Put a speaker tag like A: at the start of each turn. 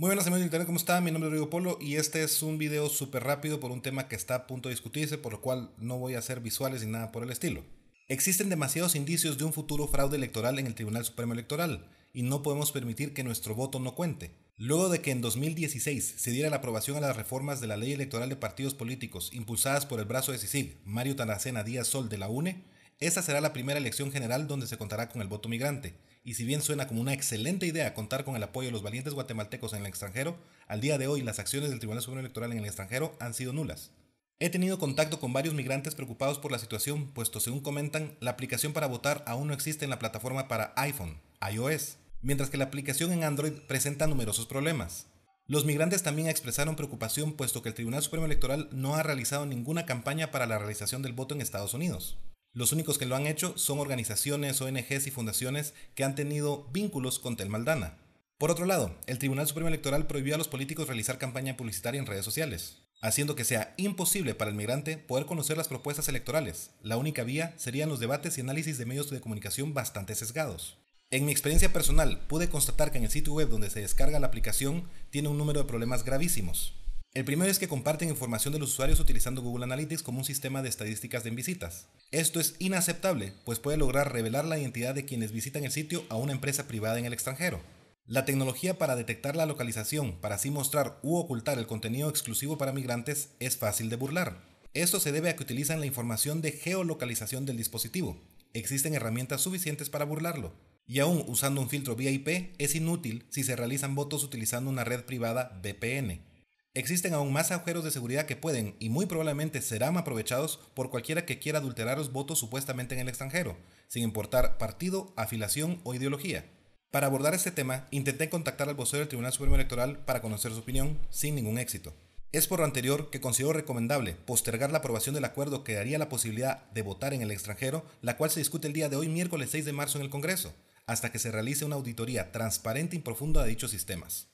A: Muy buenas amigos de internet, ¿cómo están? Mi nombre es Rodrigo Polo y este es un video súper rápido por un tema que está a punto de discutirse, por lo cual no voy a hacer visuales ni nada por el estilo. Existen demasiados indicios de un futuro fraude electoral en el Tribunal Supremo Electoral y no podemos permitir que nuestro voto no cuente. Luego de que en 2016 se diera la aprobación a las reformas de la ley electoral de partidos políticos impulsadas por el brazo de Sicil, Mario Taracena Díaz Sol de la UNE, esa será la primera elección general donde se contará con el voto migrante, y si bien suena como una excelente idea contar con el apoyo de los valientes guatemaltecos en el extranjero, al día de hoy las acciones del Tribunal Supremo Electoral en el extranjero han sido nulas. He tenido contacto con varios migrantes preocupados por la situación, puesto según comentan, la aplicación para votar aún no existe en la plataforma para iPhone, iOS, mientras que la aplicación en Android presenta numerosos problemas. Los migrantes también expresaron preocupación puesto que el Tribunal Supremo Electoral no ha realizado ninguna campaña para la realización del voto en Estados Unidos. Los únicos que lo han hecho son organizaciones, ONGs y fundaciones que han tenido vínculos con Tel Por otro lado, el Tribunal Supremo Electoral prohibió a los políticos realizar campaña publicitaria en redes sociales, haciendo que sea imposible para el migrante poder conocer las propuestas electorales. La única vía serían los debates y análisis de medios de comunicación bastante sesgados. En mi experiencia personal, pude constatar que en el sitio web donde se descarga la aplicación tiene un número de problemas gravísimos. El primero es que comparten información de los usuarios utilizando Google Analytics como un sistema de estadísticas de visitas. Esto es inaceptable, pues puede lograr revelar la identidad de quienes visitan el sitio a una empresa privada en el extranjero. La tecnología para detectar la localización, para así mostrar u ocultar el contenido exclusivo para migrantes, es fácil de burlar. Esto se debe a que utilizan la información de geolocalización del dispositivo. Existen herramientas suficientes para burlarlo. Y aún usando un filtro VIP es inútil si se realizan votos utilizando una red privada VPN. Existen aún más agujeros de seguridad que pueden y muy probablemente serán aprovechados por cualquiera que quiera adulterar los votos supuestamente en el extranjero, sin importar partido, afiliación o ideología. Para abordar este tema, intenté contactar al vocero del Tribunal Supremo Electoral para conocer su opinión, sin ningún éxito. Es por lo anterior que considero recomendable postergar la aprobación del acuerdo que daría la posibilidad de votar en el extranjero, la cual se discute el día de hoy miércoles 6 de marzo en el Congreso, hasta que se realice una auditoría transparente y profunda de dichos sistemas.